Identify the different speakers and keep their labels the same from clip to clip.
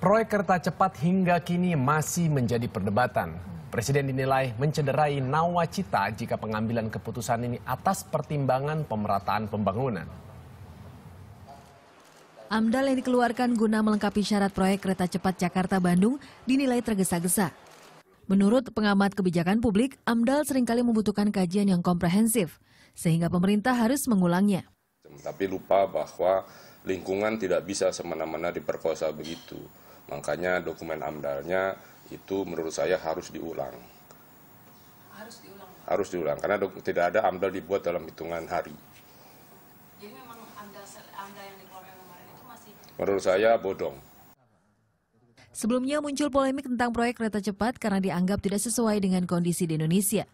Speaker 1: Proyek kereta cepat hingga kini masih menjadi perdebatan. Presiden dinilai mencederai nawacita jika pengambilan keputusan ini atas pertimbangan pemerataan pembangunan.
Speaker 2: Amdal yang dikeluarkan guna melengkapi syarat proyek kereta cepat Jakarta-Bandung dinilai tergesa-gesa. Menurut pengamat kebijakan publik, AMDAL seringkali membutuhkan kajian yang komprehensif, sehingga pemerintah harus mengulangnya.
Speaker 3: Tapi lupa bahwa lingkungan tidak bisa semena-mena diperkosa begitu Makanya dokumen AMDALnya itu menurut saya harus diulang.
Speaker 1: Harus diulang. Harus
Speaker 3: diulang karena tidak ada AMDAL dibuat dalam hitungan hari.
Speaker 2: Jadi memang AMDAL, yang dikeluarkan kemarin itu masih
Speaker 3: Menurut saya bodong.
Speaker 2: Sebelumnya muncul polemik tentang proyek kereta cepat karena dianggap tidak sesuai dengan kondisi di Indonesia.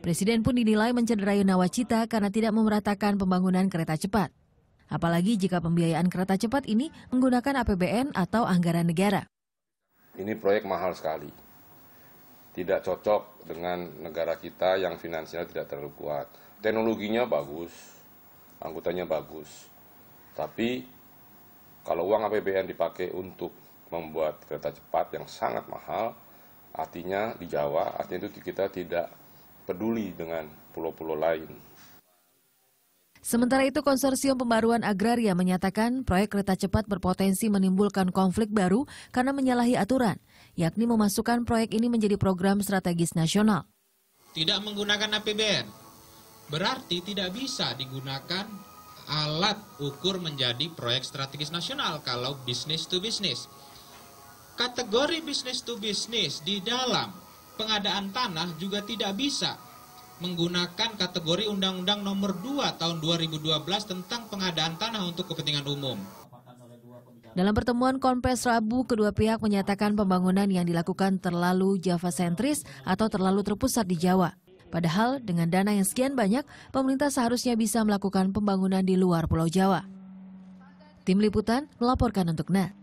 Speaker 2: Presiden pun dinilai mencederai nawacita karena tidak memeratakan pembangunan kereta cepat apalagi jika pembiayaan kereta cepat ini menggunakan APBN atau anggaran negara.
Speaker 3: Ini proyek mahal sekali. Tidak cocok dengan negara kita yang finansial tidak terlalu kuat. Teknologinya bagus, angkutannya bagus. Tapi kalau uang APBN dipakai untuk membuat kereta cepat yang sangat mahal, artinya di Jawa, artinya itu kita tidak peduli dengan pulau-pulau lain.
Speaker 2: Sementara itu, Konsorsium Pembaruan Agraria menyatakan proyek kereta cepat berpotensi menimbulkan konflik baru karena menyalahi aturan, yakni memasukkan proyek ini menjadi program strategis nasional.
Speaker 1: Tidak menggunakan APBN, berarti tidak bisa digunakan alat ukur menjadi proyek strategis nasional kalau bisnis to bisnis. Kategori bisnis to bisnis di dalam pengadaan tanah juga tidak bisa menggunakan kategori Undang-Undang Nomor 2 Tahun 2012 tentang pengadaan tanah untuk kepentingan umum.
Speaker 2: Dalam pertemuan Konpes Rabu, kedua pihak menyatakan pembangunan yang dilakukan terlalu Java-sentris atau terlalu terpusat di Jawa. Padahal dengan dana yang sekian banyak, pemerintah seharusnya bisa melakukan pembangunan di luar Pulau Jawa. Tim Liputan melaporkan untuk NET.